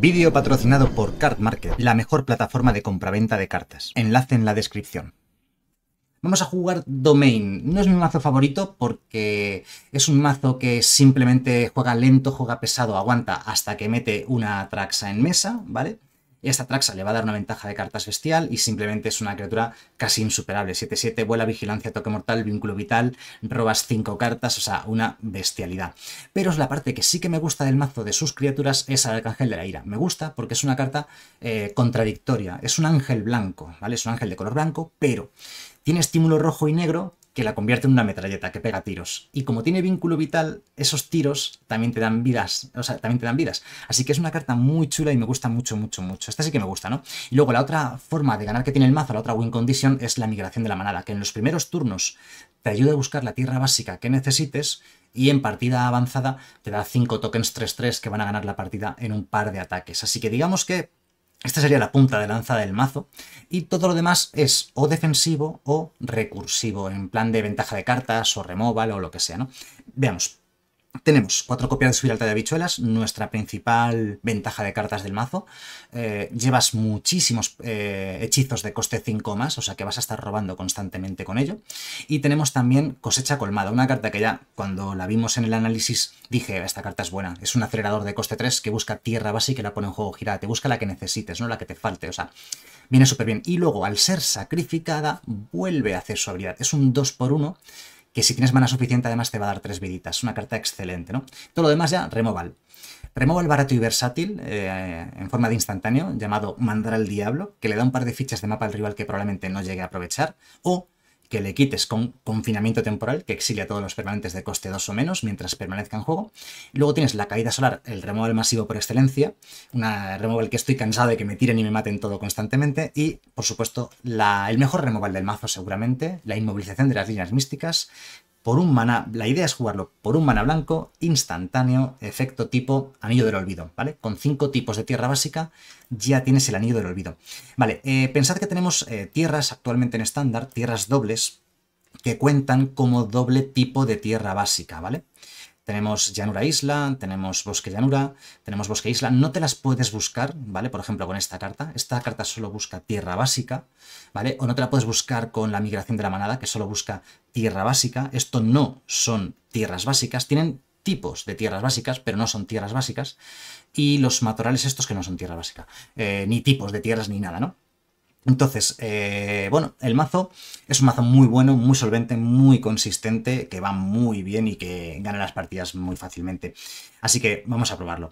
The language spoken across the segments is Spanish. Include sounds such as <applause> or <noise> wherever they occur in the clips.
Vídeo patrocinado por Card Market, la mejor plataforma de compraventa de cartas. Enlace en la descripción. Vamos a jugar Domain. No es mi mazo favorito porque es un mazo que simplemente juega lento, juega pesado, aguanta hasta que mete una traxa en mesa, ¿vale? Esta Traxa le va a dar una ventaja de cartas bestial y simplemente es una criatura casi insuperable. 7-7, vuela, vigilancia, toque mortal, vínculo vital, robas 5 cartas, o sea, una bestialidad. Pero es la parte que sí que me gusta del mazo de sus criaturas es al Arcángel de la Ira. Me gusta porque es una carta eh, contradictoria. Es un ángel blanco, ¿vale? Es un ángel de color blanco, pero tiene estímulo rojo y negro que la convierte en una metralleta que pega tiros. Y como tiene vínculo vital, esos tiros también te dan vidas. O sea, también te dan vidas. Así que es una carta muy chula y me gusta mucho, mucho, mucho. Esta sí que me gusta, ¿no? Y luego la otra forma de ganar que tiene el mazo, la otra win condition, es la migración de la manada, que en los primeros turnos te ayuda a buscar la tierra básica que necesites y en partida avanzada te da 5 tokens 3-3 que van a ganar la partida en un par de ataques. Así que digamos que esta sería la punta de lanza del mazo. Y todo lo demás es o defensivo o recursivo, en plan de ventaja de cartas o removal o lo que sea, ¿no? Veamos, tenemos cuatro copias de su alta de habichuelas, nuestra principal ventaja de cartas del mazo. Eh, llevas muchísimos eh, hechizos de coste 5 más, o sea que vas a estar robando constantemente con ello. Y tenemos también cosecha colmada, una carta que ya cuando la vimos en el análisis dije, esta carta es buena, es un acelerador de coste 3 que busca tierra base y que la pone en juego girada, te busca la que necesites, no la que te falte, o sea, viene súper bien. Y luego al ser sacrificada, vuelve a hacer su habilidad, es un 2 por 1 que si tienes mana suficiente además te va a dar tres viditas. Es una carta excelente, ¿no? Todo lo demás ya, removal. Removal barato y versátil, eh, en forma de instantáneo, llamado Mandar al Diablo, que le da un par de fichas de mapa al rival que probablemente no llegue a aprovechar, o que le quites con confinamiento temporal, que exilia a todos los permanentes de coste 2 o menos mientras permanezca en juego. Luego tienes la caída solar, el removal masivo por excelencia, una removal que estoy cansado de que me tiren y me maten todo constantemente. Y, por supuesto, la, el mejor removal del mazo seguramente, la inmovilización de las líneas místicas, por un mana, la idea es jugarlo por un mana blanco, instantáneo, efecto tipo Anillo del Olvido, ¿vale? Con cinco tipos de tierra básica ya tienes el Anillo del Olvido. Vale, eh, pensad que tenemos eh, tierras actualmente en estándar, tierras dobles, que cuentan como doble tipo de tierra básica, ¿vale? Tenemos llanura isla, tenemos bosque llanura, tenemos bosque isla. No te las puedes buscar, ¿vale? Por ejemplo, con esta carta. Esta carta solo busca tierra básica, ¿vale? O no te la puedes buscar con la migración de la manada, que solo busca tierra básica. Esto no son tierras básicas. Tienen tipos de tierras básicas, pero no son tierras básicas. Y los matorrales estos que no son tierra básica. Eh, ni tipos de tierras ni nada, ¿no? Entonces, eh, bueno, el mazo es un mazo muy bueno, muy solvente, muy consistente, que va muy bien y que gana las partidas muy fácilmente. Así que vamos a probarlo.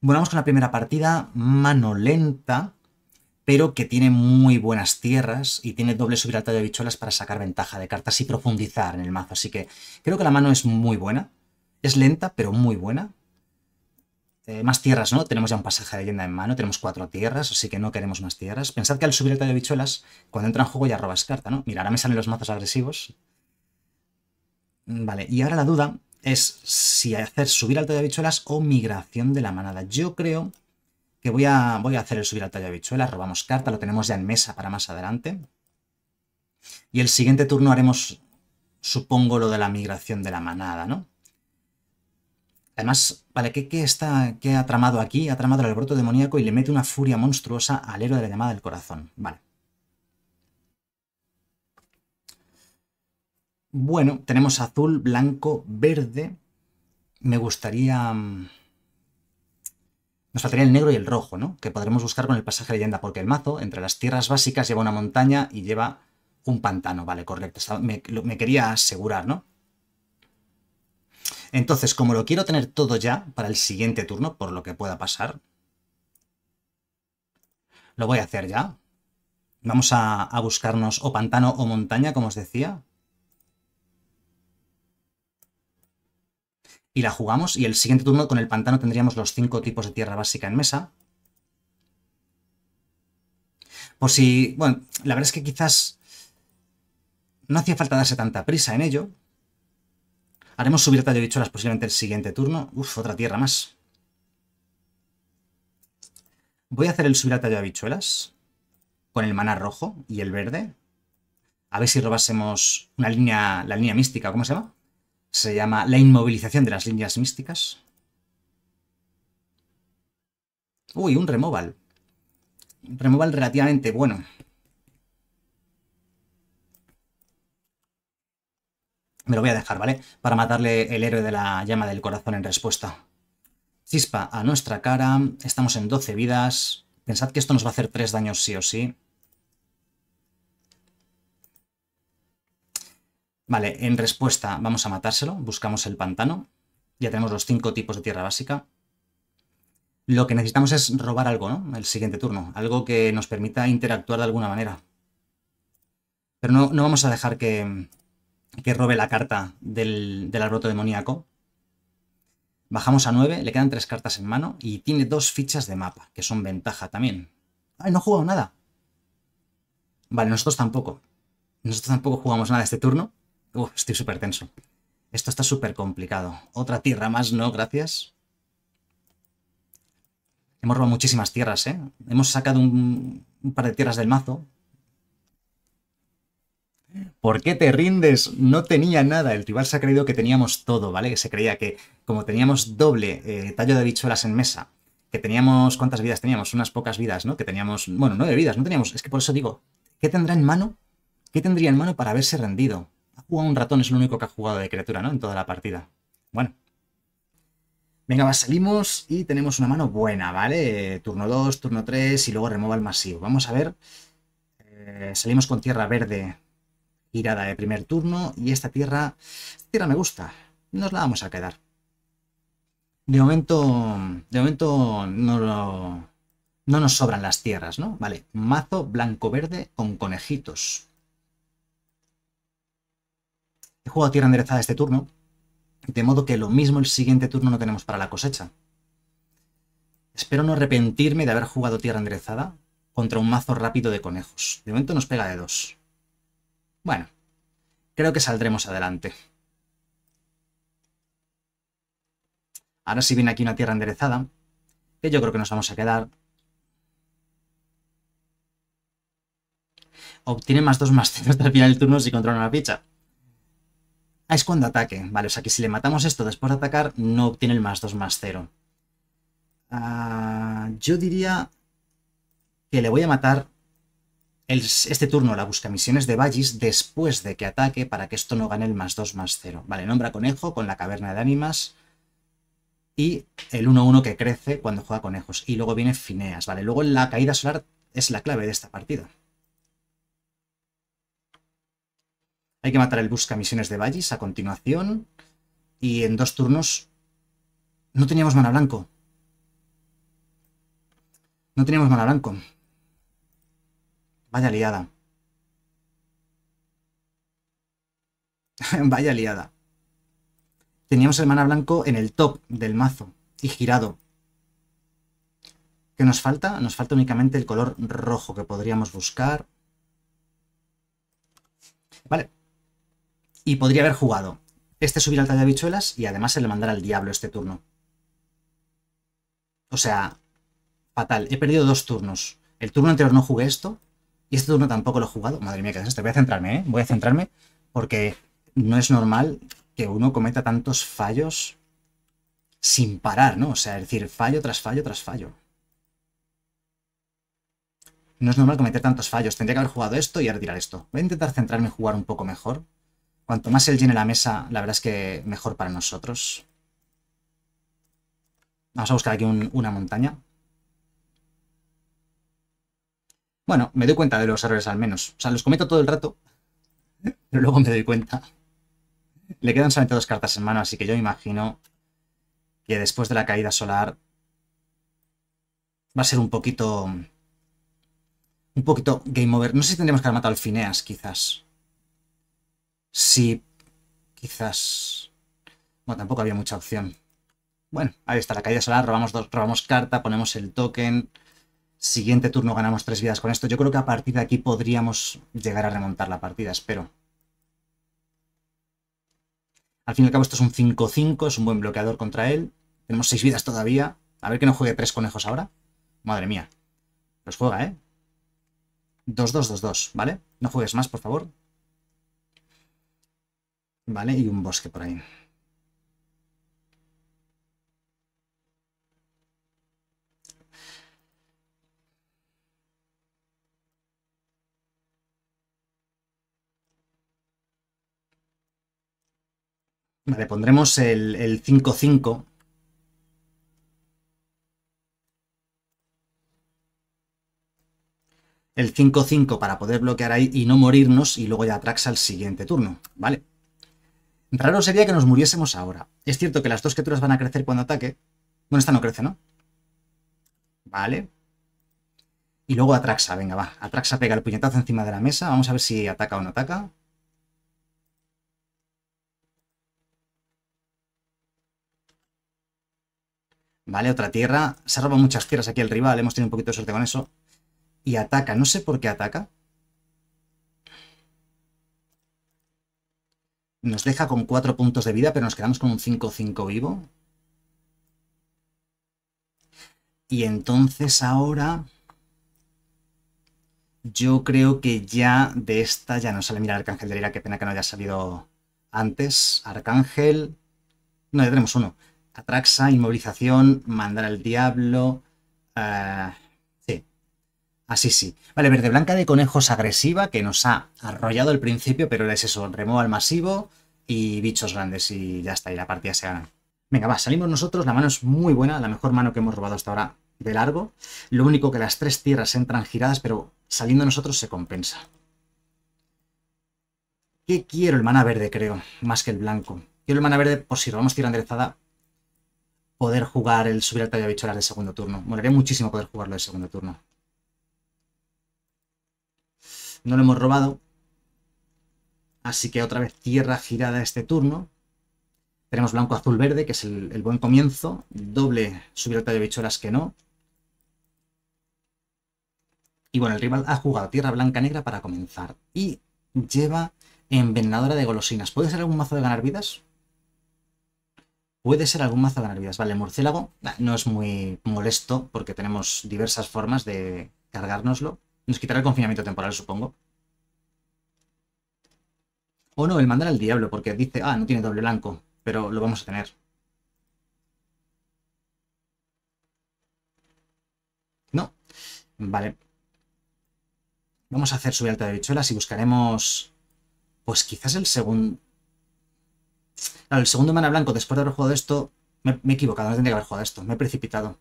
Bueno, vamos con la primera partida, mano lenta, pero que tiene muy buenas tierras y tiene doble subir de bichuelas para sacar ventaja de cartas y profundizar en el mazo. Así que creo que la mano es muy buena. Es lenta, pero muy buena. Eh, más tierras, ¿no? Tenemos ya un pasaje de leyenda en mano, tenemos cuatro tierras, así que no queremos más tierras. Pensad que al subir el tallo de bichuelas, cuando entra en juego ya robas carta, ¿no? Mira, ahora me salen los mazos agresivos. Mm, vale, y ahora la duda es si hacer subir al tallo de bichuelas o migración de la manada. Yo creo que voy a, voy a hacer el subir al tallo de bichuelas, robamos carta, lo tenemos ya en mesa para más adelante. Y el siguiente turno haremos, supongo, lo de la migración de la manada, ¿no? Además, ¿vale? ¿Qué, está, qué ha tramado aquí? Ha tramado el broto demoníaco y le mete una furia monstruosa al héroe de la llamada del corazón. Vale. Bueno, tenemos azul, blanco, verde. Me gustaría... Mm, nos faltaría el negro y el rojo, ¿no? Que podremos buscar con el pasaje leyenda, porque el mazo, entre las tierras básicas, lleva una montaña y lleva un pantano, vale, correcto. me, quería asegurar, ¿no? Entonces, como lo quiero tener todo ya para el siguiente turno, por lo que pueda pasar, lo voy a hacer ya. Vamos a, buscarnos o pantano o montaña, como os decía. Y la jugamos. Y el siguiente turno con el pantano tendríamos los cinco tipos de tierra básica en mesa. Por si... Bueno, la verdad es que quizás no hacía falta darse tanta prisa en ello. Haremos subir habichuelas posiblemente el siguiente turno. Uf, otra tierra más. Voy a hacer el subir a tallo de habichuelas con el maná rojo y el verde. A ver si robásemos una línea, la línea mística, ¿cómo se llama? Se llama la inmovilización de las líneas místicas. Uy, un removal. Un removal relativamente bueno. Me lo voy a dejar, ¿vale? Para matarle el héroe de la llama del corazón en respuesta. Chispa a nuestra cara. Estamos en 12 vidas. Pensad que esto nos va a hacer 3 daños sí o sí. Vale, en respuesta vamos a matárselo. Buscamos el pantano. Ya tenemos los 5 tipos de tierra básica. Lo que necesitamos es robar algo, ¿no? El siguiente turno. Algo que nos permita interactuar de alguna manera. Pero no, no vamos a dejar que, que robe la carta del, del demoníaco. Bajamos a 9, le quedan 3 cartas en mano y tiene dos fichas de mapa, que son ventaja también. ¡Ay, no ha jugado nada! Vale, nosotros tampoco. Nosotros tampoco jugamos nada este turno. Uf, estoy súper tenso. Esto está súper complicado. Otra tierra más, no, gracias. Hemos robado muchísimas tierras, ¿eh? Hemos sacado un, un par de tierras del mazo, ¿Por qué te rindes? No tenía nada. El rival se ha creído que teníamos todo, ¿vale? Que Se creía que como teníamos doble eh, tallo de bicholas en mesa, que teníamos... ¿Cuántas vidas teníamos? Unas pocas vidas, ¿no? Que teníamos... Bueno, nueve vidas, no teníamos... Es que por eso digo, ¿qué tendrá en mano? ¿Qué tendría en mano para haberse rendido? Ha un ratón, es lo único que ha jugado de criatura, ¿no? En toda la partida. Bueno. Venga, va, salimos y tenemos una mano buena, ¿vale? Turno 2, turno 3 y luego remova el masivo. Vamos a ver... Eh, salimos con tierra verde Tirada de primer turno y esta tierra, tierra me gusta. Nos la vamos a quedar. De momento, de momento no, no nos sobran las tierras, ¿no? Vale, mazo blanco-verde con conejitos. He jugado tierra enderezada este turno, de modo que lo mismo el siguiente turno no tenemos para la cosecha. Espero no arrepentirme de haber jugado tierra enderezada contra un mazo rápido de conejos. De momento nos pega de dos. Bueno, creo que saldremos adelante. Ahora si viene aquí una tierra enderezada, que yo creo que nos vamos a quedar. Obtiene más 2 más 0 hasta el final del turno si controla una ficha. Ah, es cuando ataque. Vale, o sea que si le matamos esto después de atacar, no obtiene el más 2 más 0. Ah, yo diría que le voy a matar este turno la busca misiones de Vallis después de que ataque para que esto no gane el más 2 más 0. Vale, nombra conejo con la caverna de ánimas y el 1-1 que crece cuando juega conejos. Y luego viene Fineas, ¿vale? Luego la caída solar es la clave de esta partida. Hay que matar el busca misiones de Vallis a continuación. Y en dos turnos no teníamos mana blanco. No teníamos mana blanco. Vaya liada. <laughs> Vaya liada. Teníamos el mana blanco en el top del mazo y girado. ¿Qué nos falta? Nos falta únicamente el color rojo que podríamos buscar. Vale. Y podría haber jugado este subir al de bichuelas y además se le mandará al diablo este turno. O sea, fatal. He perdido dos turnos. El turno anterior no jugué esto y este turno tampoco lo he jugado. Madre mía, qué desastre. Voy a centrarme, ¿eh? Voy a centrarme porque no es normal que uno cometa tantos fallos sin parar, ¿no? O sea, es decir, fallo tras fallo tras fallo. No es normal cometer tantos fallos. Tendría que haber jugado esto y ahora tirar esto. Voy a intentar centrarme y jugar un poco mejor. Cuanto más él llene la mesa, la verdad es que mejor para nosotros. Vamos a buscar aquí una montaña. Bueno, me doy cuenta de los errores al menos. O sea, los cometo todo el rato, pero luego me doy cuenta. Le quedan solamente dos cartas en mano, así que yo imagino que después de la caída solar va a ser un poquito... Un poquito game over. No sé si tendríamos que haber matado al quizás. Sí, quizás... Bueno, tampoco había mucha opción. Bueno, ahí está la caída solar, robamos, dos, robamos carta, ponemos el token, Siguiente turno ganamos tres vidas con esto. Yo creo que a partir de aquí podríamos llegar a remontar la partida, espero. Al fin y al cabo esto es un 5-5, es un buen bloqueador contra él. Tenemos seis vidas todavía. A ver que no juegue tres conejos ahora. Madre mía. Los juega, ¿eh? 2-2-2-2, ¿vale? No juegues más, por favor. Vale, y un bosque por ahí. Vale, pondremos el 5-5. El 5-5 para poder bloquear ahí y no morirnos y luego ya Atraxa al siguiente turno, ¿vale? Raro sería que nos muriésemos ahora. Es cierto que las dos criaturas van a crecer cuando ataque. Bueno, esta no crece, ¿no? Vale. Y luego Atraxa, venga, va. Atraxa pega el puñetazo encima de la mesa. Vamos a ver si ataca o no ataca. ¿vale? Otra tierra. Se robado muchas tierras aquí el rival, hemos tenido un poquito de suerte con eso. Y ataca, no sé por qué ataca. Nos deja con 4 puntos de vida, pero nos quedamos con un 5-5 vivo. Y entonces ahora... Yo creo que ya de esta ya no sale. Mira, Arcángel de Lira, qué pena que no haya salido antes. Arcángel... No, ya tenemos uno. Atraxa, inmovilización, mandar al diablo. Eh, sí. Así sí. Vale, verde blanca de conejos agresiva que nos ha arrollado al principio, pero es eso, remova al masivo y bichos grandes y ya está, y la partida se gana. Venga, va, salimos nosotros, la mano es muy buena, la mejor mano que hemos robado hasta ahora de largo. Lo único que las tres tierras entran giradas, pero saliendo nosotros se compensa. ¿Qué quiero? El mana verde, creo, más que el blanco. Quiero el mana verde por si robamos tierra enderezada poder jugar el subir al de bichoras de segundo turno. Molaría muchísimo poder jugarlo de segundo turno. No lo hemos robado. Así que otra vez tierra girada este turno. Tenemos blanco, azul, verde, que es el, buen comienzo. Doble subir al de bichoras que no. Y bueno, el rival ha jugado tierra blanca negra para comenzar. Y lleva envenenadora de golosinas. ¿Puede ser algún mazo de ganar vidas? Puede ser algún mazo de nervios. Vale, murciélago no es muy molesto porque tenemos diversas formas de cargárnoslo. Nos quitará el confinamiento temporal, supongo. O no, el mandar al diablo porque dice, ah, no tiene doble blanco, pero lo vamos a tener. No. Vale. Vamos a hacer subir alta de bichuelas y buscaremos... Pues quizás el segundo... Claro, el segundo mana blanco, después de haber jugado esto, me, he equivocado, no tendría que haber jugado esto, me he precipitado.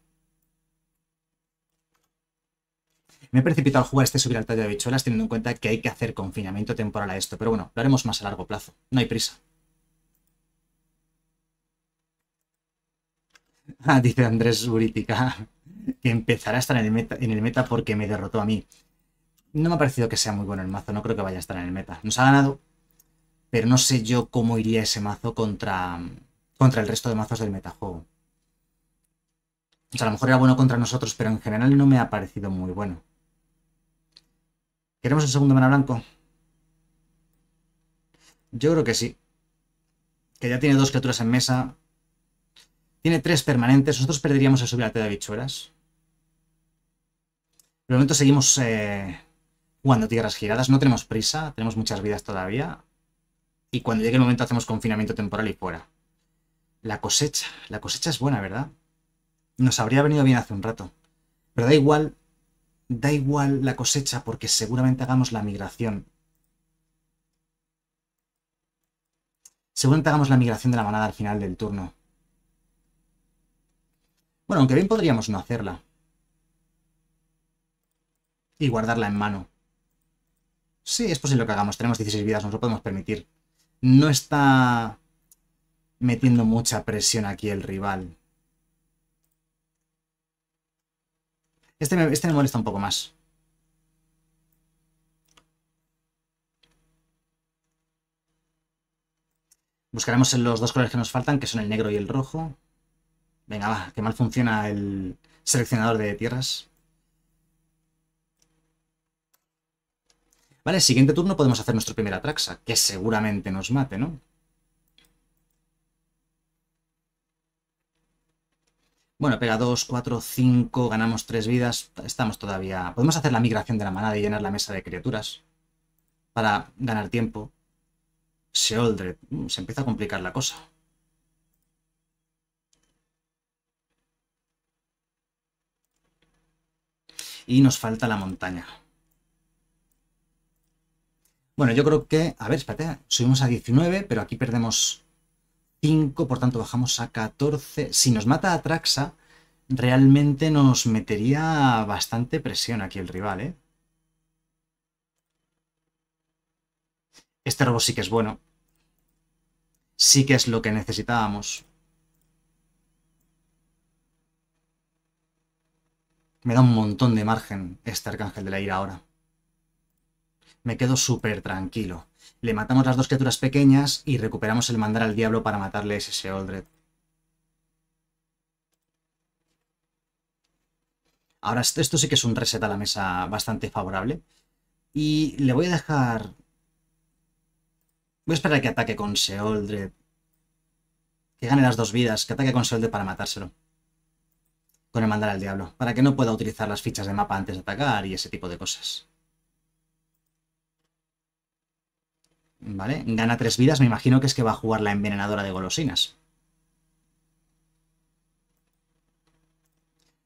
Me he precipitado al jugar este subir al tallo de habichuelas teniendo en cuenta que hay que hacer confinamiento temporal a esto, pero bueno, lo haremos más a largo plazo, no hay prisa. <laughs> Ah, dice Andrés Buritica, <laughs> que empezará a estar en el meta porque me derrotó a mí. No me ha parecido que sea muy bueno el mazo, no creo que vaya a estar en el meta. Nos ha ganado, pero no sé yo cómo iría ese mazo contra, contra el resto de mazos del metajuego. O sea, a lo mejor era bueno contra nosotros, pero en general no me ha parecido muy bueno. ¿Queremos el segundo mana blanco? Yo creo que sí. Que ya tiene dos criaturas en mesa. Tiene tres permanentes. Nosotros perderíamos el subirate de habichuelas. De momento seguimos eh, jugando tierras giradas. No tenemos prisa. Tenemos muchas vidas todavía y cuando llegue el momento hacemos confinamiento temporal y fuera. La cosecha, la cosecha es buena, ¿verdad? Nos habría venido bien hace un rato. Pero da igual, da igual la cosecha porque seguramente hagamos la migración. Seguramente hagamos la migración de la manada al final del turno. Bueno, aunque bien podríamos no hacerla. Y guardarla en mano. Sí, es posible que hagamos. Tenemos 16 vidas, nos lo podemos permitir no está metiendo mucha presión aquí el rival. Este me, este molesta un poco más. Buscaremos los dos colores que nos faltan, que son el negro y el rojo. Venga, va, que mal funciona el seleccionador de tierras. Vale, siguiente turno podemos hacer nuestro primer Atraxa, que seguramente nos mate, ¿no? Bueno, pega 2, 4, 5, ganamos 3 vidas, estamos todavía... Podemos hacer la migración de la manada y llenar la mesa de criaturas para ganar tiempo. Seoldred, mm, se empieza a complicar la cosa. Y nos falta la montaña. Bueno, yo creo que, a ver, espérate, subimos a 19, pero aquí perdemos 5, por tanto bajamos a 14. Si nos mata a Traxa, realmente nos metería bastante presión aquí el rival, ¿eh? Este robo sí que es bueno. Sí que es lo que necesitábamos. Me da un montón de margen este Arcángel de la Ira ahora me quedo súper tranquilo. Le matamos las dos criaturas pequeñas y recuperamos el mandar al diablo para matarle a ese Oldred. Ahora, esto sí que es un reset a la mesa bastante favorable. Y le voy a dejar... Voy a esperar a que ataque con Seoldred. Que gane las dos vidas, que ataque con Seoldred para matárselo. Con el mandar al diablo, para que no pueda utilizar las fichas de mapa antes de atacar y ese tipo de cosas. ¿Vale? Gana tres vidas, me imagino que es que va a jugar la envenenadora de golosinas.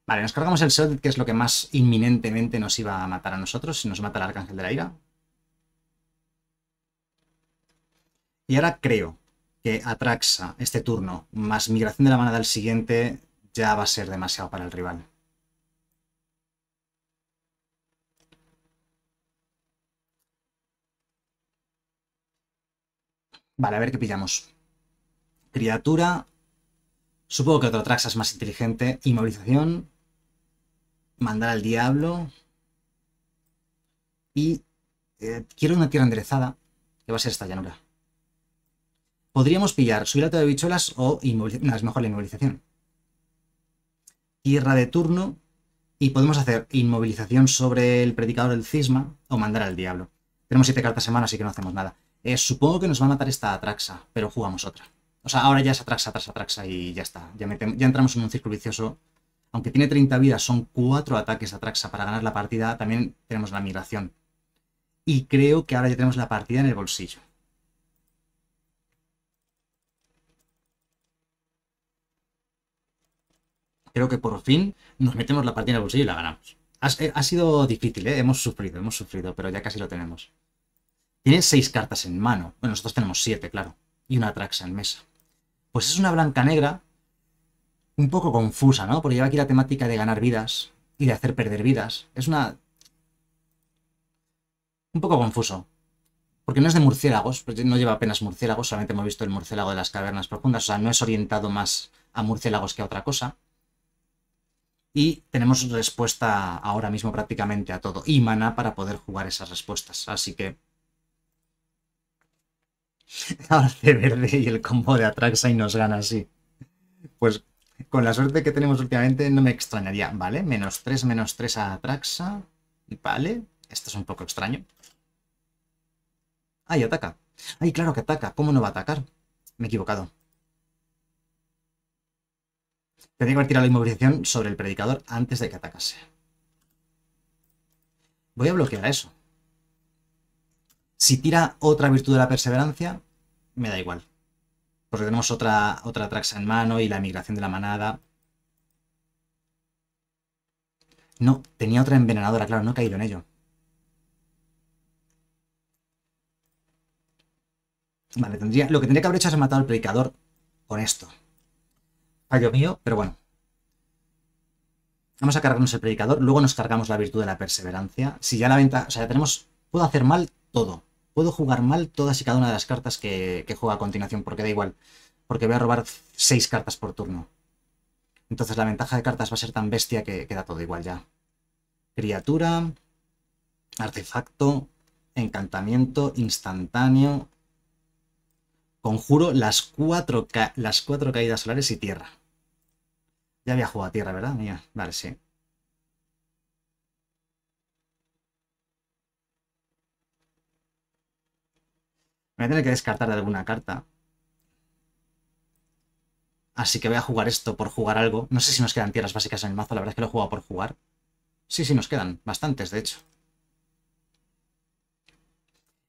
Vale, nos cargamos el Seldit, que es lo que más inminentemente nos iba a matar a nosotros, si nos mata el Arcángel de la Ira. Y ahora creo que Atraxa este turno, más migración de la manada al siguiente, ya va a ser demasiado para el rival. Vale, a ver qué pillamos. Criatura. Supongo que otro Traxa es más inteligente. Inmovilización. Mandar al diablo. Y eh, quiero una tierra enderezada, que va a ser esta llanura. Podríamos pillar subilato de bicholas o inmovilización. es mejor la inmovilización. Tierra de turno. Y podemos hacer inmovilización sobre el predicador del cisma o mandar al diablo. Tenemos siete cartas semana así que no hacemos nada. Eh, supongo que nos va a matar esta Atraxa, pero jugamos otra. O sea, ahora ya es Atraxa, Atraxa, Atraxa y ya está. Ya, entramos en un círculo vicioso. Aunque tiene 30 vidas, son 4 ataques a Atraxa para ganar la partida. También tenemos la migración. Y creo que ahora ya tenemos la partida en el bolsillo. creo que por fin nos metemos la partida en el bolsillo y la ganamos. Ha, eh, sido difícil, eh, hemos sufrido, hemos sufrido, pero ya casi lo tenemos. Tiene seis cartas en mano. Bueno, nosotros tenemos siete, claro. Y una Traxa en mesa. Pues es una blanca negra un poco confusa, ¿no? Porque lleva aquí la temática de ganar vidas y de hacer perder vidas. Es una... Un poco confuso. Porque no es de murciélagos, pues no lleva apenas murciélagos, solamente hemos visto el murciélago de las cavernas profundas, o sea, no es orientado más a murciélagos que a otra cosa. Y tenemos respuesta ahora mismo prácticamente a todo, y mana para poder jugar esas respuestas. Así que hace <laughs> verde y el combo de Atraxa y nos gana así. Pues con la suerte que tenemos últimamente no me extrañaría, ¿vale? Menos 3, menos 3 a Atraxa, ¿vale? Esto es un poco extraño. ¡Ay, ataca! ¡Ay, claro que ataca! ¿Cómo no va a atacar? Me he equivocado. tenía que haber la inmovilización sobre el predicador antes de que atacase. Voy a bloquear eso. Si tira otra virtud de la perseverancia, me da igual. Porque tenemos otra, otra traxa en mano y la migración de la manada. No, tenía otra envenenadora, claro, no he caído en ello. Vale, tendría, lo que tendría que haber hecho es matar al predicador con esto. Fallo mío, pero bueno. Vamos a cargarnos el predicador, luego nos cargamos la virtud de la perseverancia. Si ya la venta, o sea, ya tenemos, puedo hacer mal todo puedo jugar mal todas y cada una de las cartas que, juego juega a continuación, porque da igual, porque voy a robar 6 cartas por turno. Entonces la ventaja de cartas va a ser tan bestia que queda todo igual ya. Criatura, artefacto, encantamiento, instantáneo, conjuro, las cuatro, las caídas solares y tierra. Ya había jugado a tierra, ¿verdad? Mía. Vale, sí. Voy a tener que descartar alguna carta. Así que voy a jugar esto por jugar algo. No sé si nos quedan tierras básicas en el mazo, la verdad es que lo he jugado por jugar. Sí, sí, nos quedan bastantes, de hecho.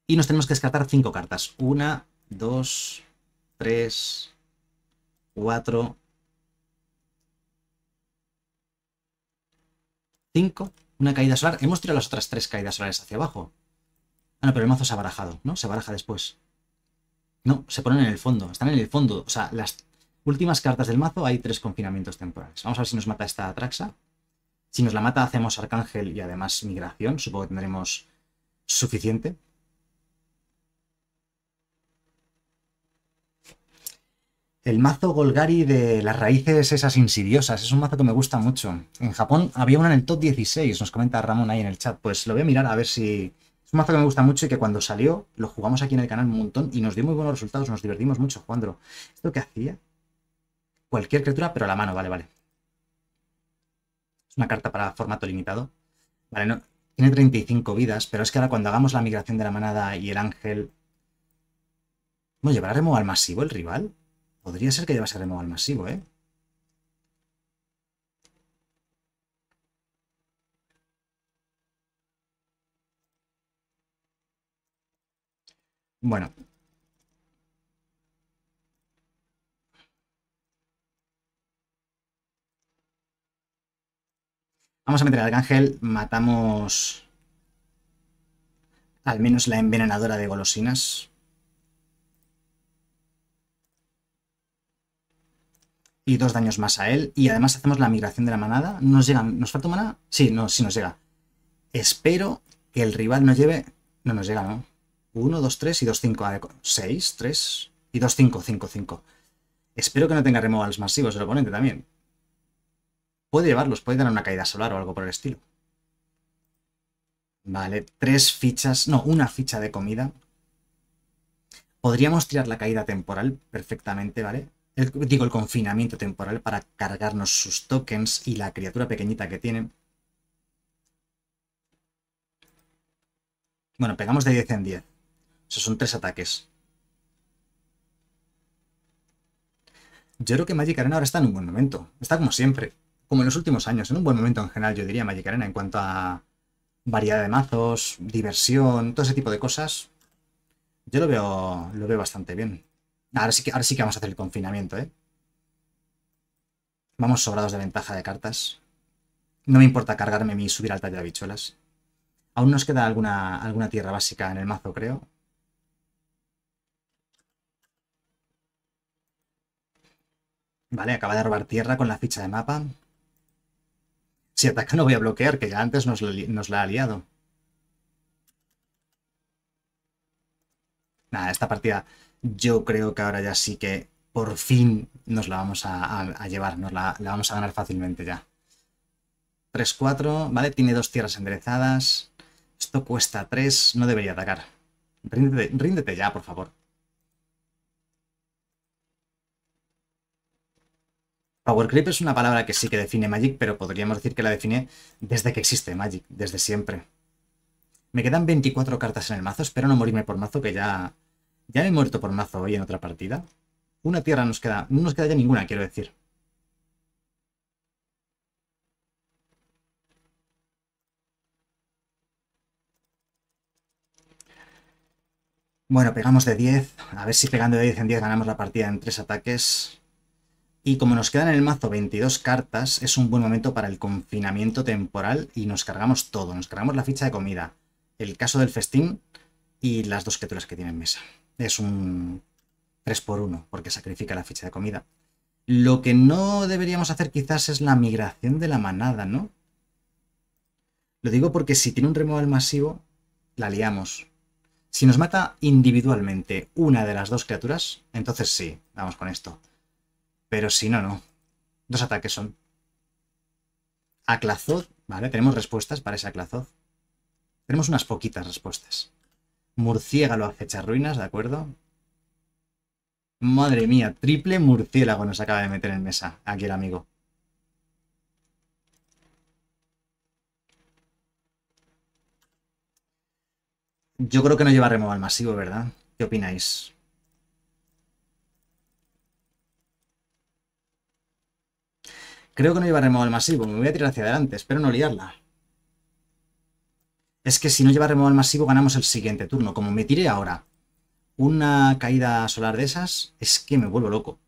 Y nos tenemos que descartar cinco cartas. Una, dos, tres, cuatro... Cinco. Una caída solar. Hemos tirado las otras tres caídas solares hacia abajo. Ah, no, pero el mazo se ha barajado, ¿no? Se baraja después. No, se ponen en el fondo, están en el fondo. O sea, las últimas cartas del mazo hay tres confinamientos temporales. Vamos a ver si nos mata esta Traxa. Si nos la mata hacemos Arcángel y además Migración. Supongo que tendremos suficiente. El mazo Golgari de las raíces esas insidiosas. Es un mazo que me gusta mucho. En Japón había una en el top 16, nos comenta Ramón ahí en el chat. Pues lo voy a mirar a ver si, un mazo que me gusta mucho y que cuando salió lo jugamos aquí en el canal un montón y nos dio muy buenos resultados, nos divertimos mucho jugándolo. ¿Esto qué hacía? Cualquier criatura, pero la mano, vale, vale. Es una carta para formato limitado. Vale, no, tiene 35 vidas, pero es que ahora cuando hagamos la migración de la manada y el ángel... nos llevará remo al masivo el rival? Podría ser que llevase remo al masivo, ¿eh? Bueno. Vamos a meter al ángel, matamos al menos la envenenadora de golosinas. Y dos daños más a él. Y además hacemos la migración de la manada. ¿Nos llegan. ¿Nos falta manada? Sí, no, sí nos llega. Espero que el rival nos lleve... No nos llega, ¿no? 1, 2, 3 y 2, 5. 6, 3 y 2, 5, 5, 5. Espero que no tenga removals masivos el oponente también. Puede llevarlos, puede dar una caída solar o algo por el estilo. Vale, tres fichas, no, una ficha de comida. Podríamos tirar la caída temporal perfectamente, ¿vale? El, digo, el confinamiento temporal para cargarnos sus tokens y la criatura pequeñita que tienen. Bueno, pegamos de 10 en 10. Esos son tres ataques. Yo creo que Magic Arena ahora está en un buen momento. Está como siempre. Como en los últimos años. En un buen momento en general, yo diría Magic Arena en cuanto a variedad de mazos, diversión, todo ese tipo de cosas. Yo lo veo, lo veo bastante bien. Ahora sí, que, ahora sí que vamos a hacer el confinamiento, ¿eh? Vamos sobrados de ventaja de cartas. No me importa cargarme mi subir al taller de bicholas. Aún nos queda alguna, alguna tierra básica en el mazo, creo. Vale, acaba de robar tierra con la ficha de mapa. Si ataca no voy a bloquear, que ya antes nos, la ha liado. Nada, esta partida yo creo que ahora ya sí que por fin nos la vamos a, llevar, nos la, vamos a ganar fácilmente ya. 3-4, ¿vale? Tiene dos tierras enderezadas. Esto cuesta 3, no debería atacar. ríndete ya, por favor. Power Creep es una palabra que sí que define Magic, pero podríamos decir que la define desde que existe Magic, desde siempre. Me quedan 24 cartas en el mazo, espero no morirme por mazo, que ya, ya he muerto por mazo hoy en otra partida. Una tierra nos queda, no nos queda ya ninguna, quiero decir. Bueno, pegamos de 10. A ver si pegando de 10 en 10 ganamos la partida en 3 ataques. Y como nos quedan en el mazo 22 cartas, es un buen momento para el confinamiento temporal y nos cargamos todo. Nos cargamos la ficha de comida, el caso del festín y las dos criaturas que tiene en mesa. Es un 3 por 1 porque sacrifica la ficha de comida. Lo que no deberíamos hacer quizás es la migración de la manada, ¿no? Lo digo porque si tiene un removal masivo, la liamos. Si nos mata individualmente una de las dos criaturas, entonces sí, vamos con esto. Pero si no, no. Dos ataques son. A ¿vale? Tenemos respuestas para ese Clazoth. Tenemos unas poquitas respuestas. Murciégalo a fecha ruinas, ¿de acuerdo? Madre mía, triple murciélago nos acaba de meter en mesa aquí el amigo. Yo creo que no lleva removal masivo, ¿verdad? ¿Qué opináis? Creo que no lleva removal masivo. Me voy a tirar hacia adelante. Espero no liarla. Es que si no lleva removal masivo ganamos el siguiente turno. Como me tiré ahora una caída solar de esas, es que me vuelvo loco.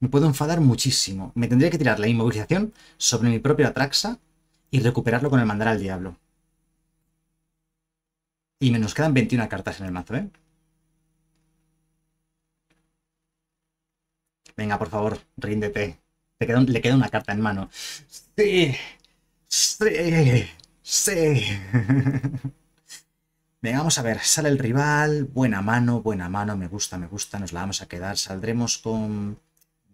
Me puedo enfadar muchísimo. Me tendría que tirar la inmovilización sobre mi propia Atraxa y recuperarlo con el mandar al diablo. Y nos quedan 21 cartas en el mazo, ¿eh? Venga, por favor, ríndete le queda una carta en mano. Sí, sí, sí. <laughs> Venga, vamos a ver, sale el rival, buena mano, buena mano, me gusta, me gusta, nos la vamos a quedar, saldremos con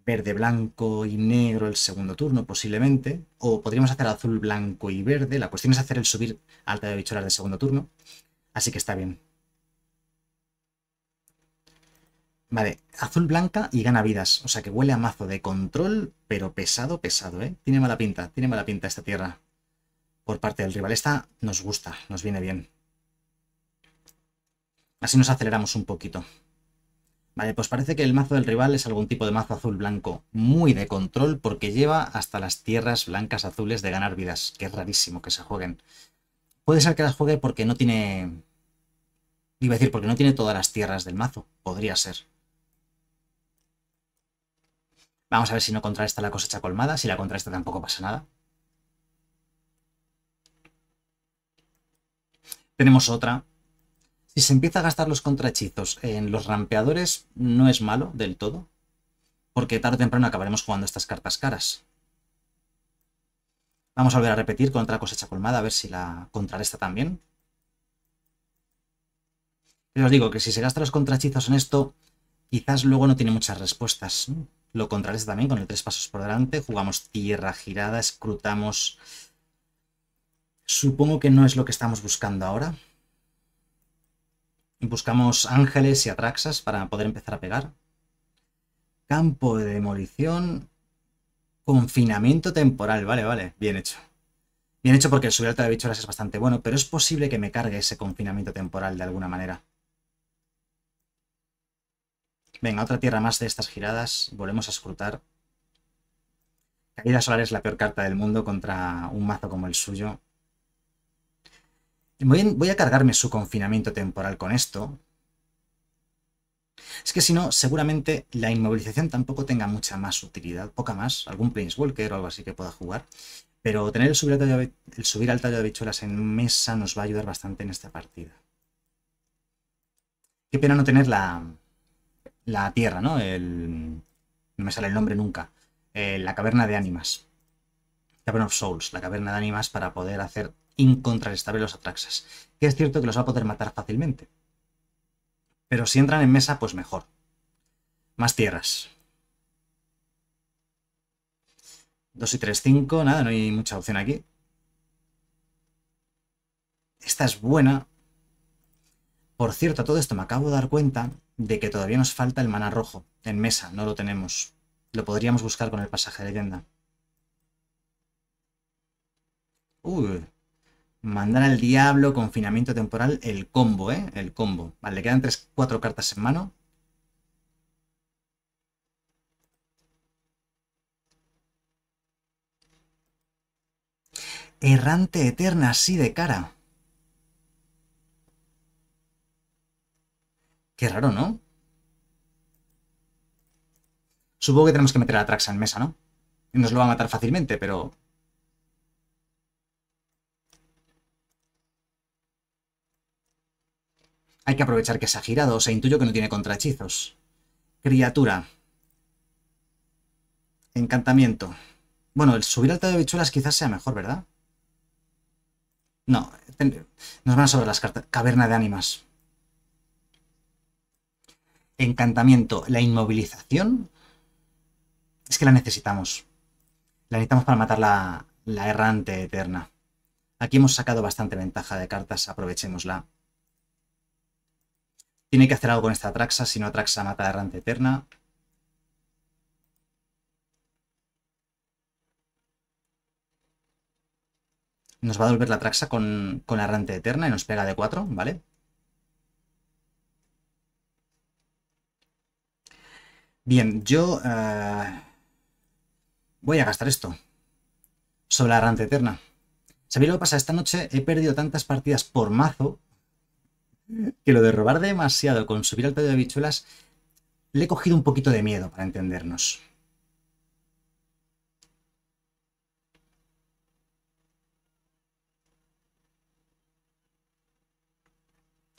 verde, blanco y negro el segundo turno posiblemente, o podríamos hacer azul, blanco y verde, la cuestión es hacer el subir alta de bichoras del segundo turno, así que está bien. Vale, azul blanca y gana vidas. O sea que huele a mazo de control, pero pesado, pesado, ¿eh? Tiene mala pinta, tiene mala pinta esta tierra. Por parte del rival esta nos gusta, nos viene bien. Así nos aceleramos un poquito. Vale, pues parece que el mazo del rival es algún tipo de mazo azul-blanco muy de control porque lleva hasta las tierras blancas-azules de ganar vidas, que es rarísimo que se jueguen. Puede ser que las juegue porque no tiene... Iba a decir, porque no tiene todas las tierras del mazo. Podría ser. Vamos a ver si no contraesta la cosecha colmada. Si la contrarresta tampoco pasa nada. Tenemos otra. Si se empieza a gastar los contrahechizos en los rampeadores, no es malo del todo. Porque tarde o temprano acabaremos jugando estas cartas caras. Vamos a volver a repetir contra cosecha colmada, a ver si la contrarresta también. Pero os digo que si se gastan los contrahechizos en esto, quizás luego no tiene muchas respuestas. Lo contrario también con el tres pasos por delante. Jugamos tierra girada, escrutamos... Supongo que no es lo que estamos buscando ahora. Buscamos ángeles y atraxas para poder empezar a pegar. Campo de demolición. Confinamiento temporal. Vale, vale. Bien hecho. Bien hecho porque el subir alto de bicholas es bastante bueno, pero es posible que me cargue ese confinamiento temporal de alguna manera. Venga, otra tierra más de estas giradas. Volvemos a escrutar. Caída solar es la peor carta del mundo contra un mazo como el suyo. Voy a cargarme su confinamiento temporal con esto. Es que si no, seguramente la inmovilización tampoco tenga mucha más utilidad, poca más, algún Planeswalker o algo así que pueda jugar. Pero tener el subir, al tallo, de habichuelas en mesa nos va a ayudar bastante en esta partida. Qué pena no tener la, la tierra, ¿no? El, no me sale el nombre nunca. Eh, la caverna de ánimas. Cavern of Souls, la caverna de ánimas para poder hacer incontrarestables los atraxas. Que es cierto que los va a poder matar fácilmente. Pero si entran en mesa, pues mejor. Más tierras. 2 y 3, 5. Nada, no hay mucha opción aquí. Esta es buena. Por cierto, a todo esto me acabo de dar cuenta de que todavía nos falta el mana rojo en mesa, no lo tenemos. Lo podríamos buscar con el pasaje de leyenda. Uy, mandar al diablo, confinamiento temporal, el combo, ¿eh? El combo. Vale, le quedan 3, 4 cartas en mano. Errante eterna, así de cara. Qué raro, ¿no? Supongo que tenemos que meter a Traxa en mesa, ¿no? Y nos lo va a matar fácilmente, pero... Hay que aprovechar que se ha girado. O sea, intuyo que no tiene contrahechizos. Criatura. Encantamiento. Bueno, el subir al de bichuelas quizás sea mejor, ¿verdad? No, nos van a sobrar las cartas. Caverna de ánimas encantamiento, la inmovilización, es que la necesitamos. La necesitamos para matar la, errante eterna. Aquí hemos sacado bastante ventaja de cartas, aprovechémosla. Tiene que hacer algo con esta Traxa, si no Traxa mata Errante Eterna. Nos va a volver la Traxa con, con la Errante Eterna y nos pega de 4, ¿vale? Bien, yo eh, voy a gastar esto sobre la ranta eterna. ¿Sabéis lo que pasa? Esta noche he perdido tantas partidas por mazo que lo de robar demasiado con subir al tallo de bichuelas le he cogido un poquito de miedo para entendernos.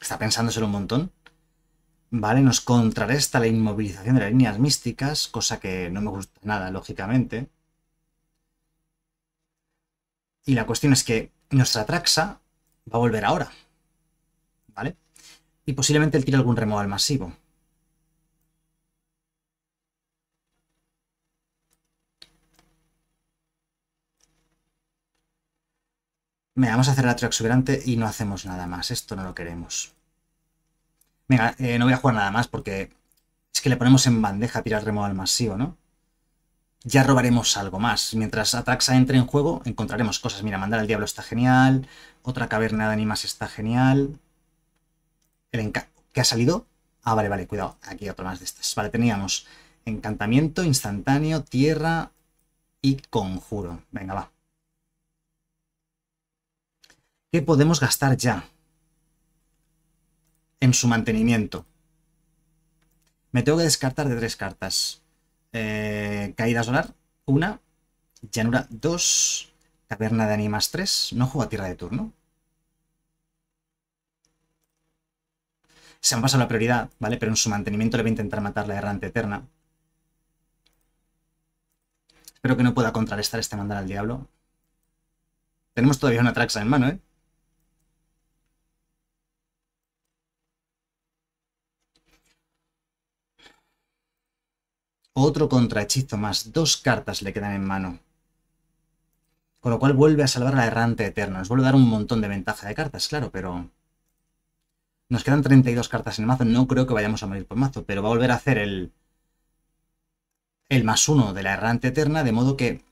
Está pensándoselo un montón. ¿vale? Nos contrarresta la inmovilización de las líneas místicas, cosa que no me gusta nada, lógicamente. Y la cuestión es que nuestra Traxa va a volver ahora, ¿vale? Y posiblemente él tire algún removal masivo. me vamos a hacer la exuberante y no hacemos nada más. Esto no lo queremos. Venga, eh, no voy a jugar nada más porque es que le ponemos en bandeja tirar remo al masivo, ¿no? Ya robaremos algo más. Mientras Atraxa entre en juego, encontraremos cosas. Mira, mandar al diablo está genial. Otra caverna de animas está genial. El ¿Qué ha salido? Ah, vale, vale, cuidado. Aquí otro más de estas. Vale, teníamos encantamiento, instantáneo, tierra y conjuro. Venga, va. ¿Qué podemos gastar ya? en su mantenimiento. Me tengo que descartar de tres cartas. Eh, caída solar, una. Llanura, dos. Caverna de animas, tres. No juego a tierra de turno. Se me pasado la prioridad, ¿vale? Pero en su mantenimiento le voy a intentar matar la errante eterna. Espero que no pueda contrarrestar este mandar al diablo. Tenemos todavía una traxa en mano, ¿eh? Otro contrahechizo más. Dos cartas le quedan en mano. Con lo cual vuelve a salvar a la errante eterna. Nos vuelve a dar un montón de ventaja de cartas, claro, pero... Nos quedan 32 cartas en el mazo. No creo que vayamos a morir por mazo, pero va a volver a hacer el... El más uno de la errante eterna, de modo que...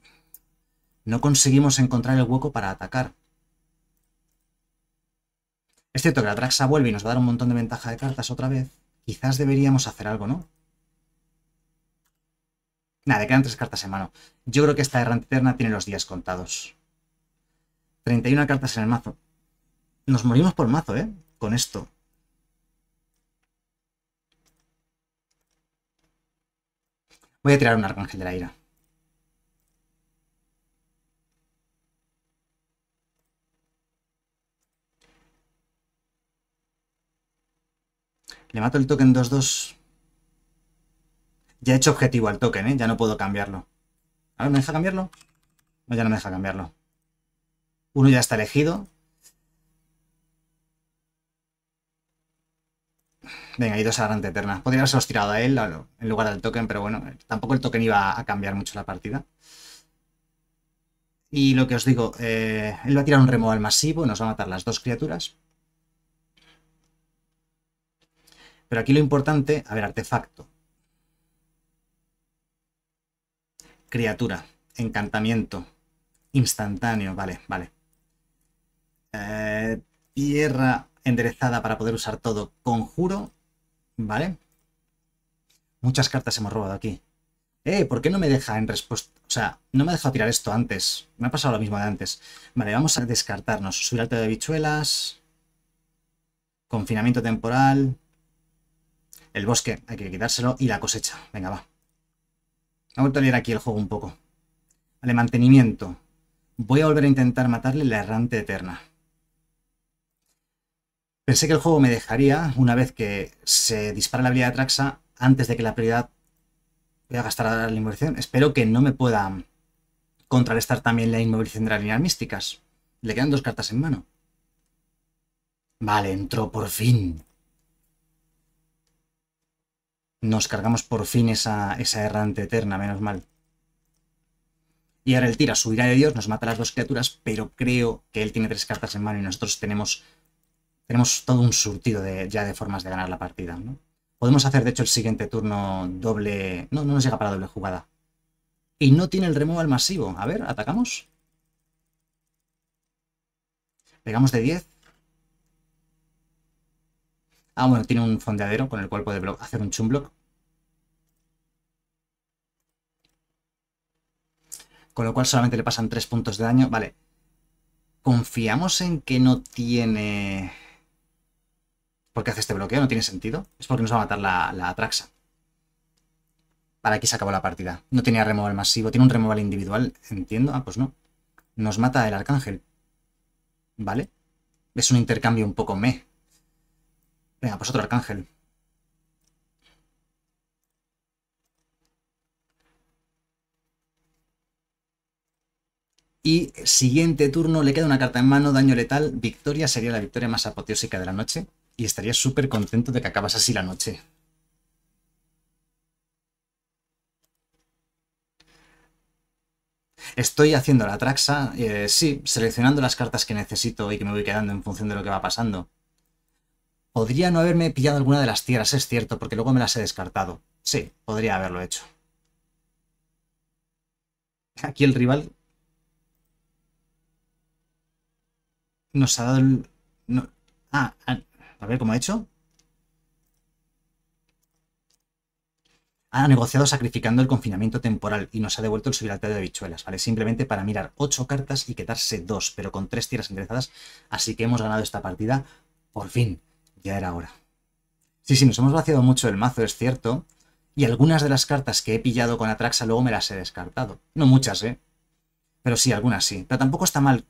No conseguimos encontrar el hueco para atacar. Es cierto que la Draxa vuelve y nos va a dar un montón de ventaja de cartas otra vez. Quizás deberíamos hacer algo, ¿no? Nada, quedan tres cartas en mano. Yo creo que esta errante eterna tiene los días contados. 31 cartas en el mazo. Nos morimos por mazo, ¿eh? Con esto. Voy a tirar un arcángel de la ira. Le mato el token 2-2. Ya he hecho objetivo al token, ¿eh? Ya no puedo cambiarlo. A ver, ¿me deja cambiarlo? No, ya no me deja cambiarlo. Uno ya está elegido. Venga, y dos a eternas. Eterna. Podría haberse los tirado a él en lugar del token, pero bueno, tampoco el token iba a cambiar mucho la partida. Y lo que os digo, eh, él va a tirar un removal al masivo, nos va a matar las dos criaturas. Pero aquí lo importante, a ver, artefacto. Criatura. Encantamiento. Instantáneo. Vale, vale. Eh, tierra enderezada para poder usar todo. Conjuro. Vale. Muchas cartas hemos robado aquí. Eh, ¿por qué no me deja en respuesta? O sea, no me ha dejado tirar esto antes. Me ha pasado lo mismo de antes. Vale, vamos a descartarnos. Subir alto de bichuelas Confinamiento temporal. El bosque, hay que quitárselo. Y la cosecha. Venga, va. Vamos a leer aquí el juego un poco. Vale, mantenimiento. Voy a volver a intentar matarle la errante eterna. Pensé que el juego me dejaría, una vez que se dispara la habilidad de Traxa, antes de que la prioridad... Voy a gastar la inmovilización. Espero que no me pueda contrarrestar también la inmovilización de las líneas místicas. Le quedan dos cartas en mano. Vale, entró por fin. Nos cargamos por fin esa, esa errante eterna, menos mal. Y ahora él tira su ira de Dios, nos mata las dos criaturas, pero creo que él tiene tres cartas en mano y nosotros tenemos, tenemos todo un surtido ya de formas de ganar la partida. Podemos hacer, de hecho, el siguiente turno doble... No, no nos llega para doble jugada. Y no tiene el removal masivo. A ver, atacamos. Pegamos de 10 Ah, bueno, tiene un fondeadero con el cual puede hacer un Block. Con lo cual solamente le pasan 3 puntos de daño. Vale. Confiamos en que no tiene... ¿Por qué hace este bloqueo? No tiene sentido. Es porque nos va a matar la, Traxa. Atraxa. Vale, aquí se acabó la partida. No tenía removal masivo. Tiene un removal individual, entiendo. Ah, pues no. Nos mata el arcángel. Vale. Es un intercambio un poco meh. Venga, pues otro arcángel. Y siguiente turno le queda una carta en mano, daño letal, victoria, sería la victoria más apoteósica de la noche. Y estaría súper contento de que acabas así la noche. Estoy haciendo la traxa, eh, sí, seleccionando las cartas que necesito y que me voy quedando en función de lo que va pasando. Podría no haberme pillado alguna de las tierras, es cierto, porque luego me las he descartado. Sí, podría haberlo hecho. Aquí el rival nos ha dado el... Ah, ah, a ver cómo ha hecho. ha negociado sacrificando el confinamiento temporal y nos ha devuelto el teatro de bichuelas. ¿vale? Simplemente para mirar 8 cartas y quedarse 2, pero con 3 tierras ingresadas. así que hemos ganado esta partida por fin. Ya era hora. Sí, sí, nos hemos vaciado mucho el mazo, es cierto. Y algunas de las cartas que he pillado con Atraxa luego me las he descartado. No muchas, ¿eh? Pero sí, algunas sí. Pero tampoco está mal.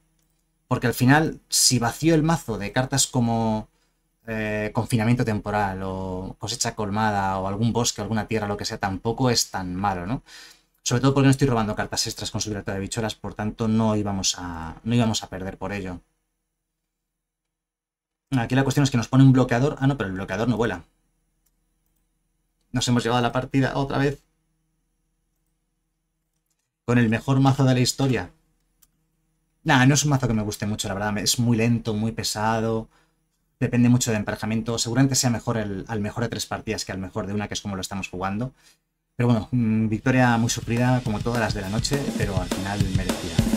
Porque al final, si vacío el mazo de cartas como eh, confinamiento temporal o cosecha colmada o algún bosque, alguna tierra, lo que sea, tampoco es tan malo, ¿no? Sobre todo porque no estoy robando cartas extras con su de bicholas, por tanto no íbamos a, no íbamos a perder por ello. Aquí la cuestión es que nos pone un bloqueador. Ah, no, pero el bloqueador no vuela. Nos hemos llevado a la partida otra vez. Con el mejor mazo de la historia. Nah, no es un mazo que me guste mucho, la verdad. Es muy lento, muy pesado. Depende mucho de emparejamiento. Seguramente sea mejor el, al mejor de tres partidas que al mejor de una, que es como lo estamos jugando. Pero bueno, mm, victoria muy sufrida, como todas las de la noche, pero al final merecía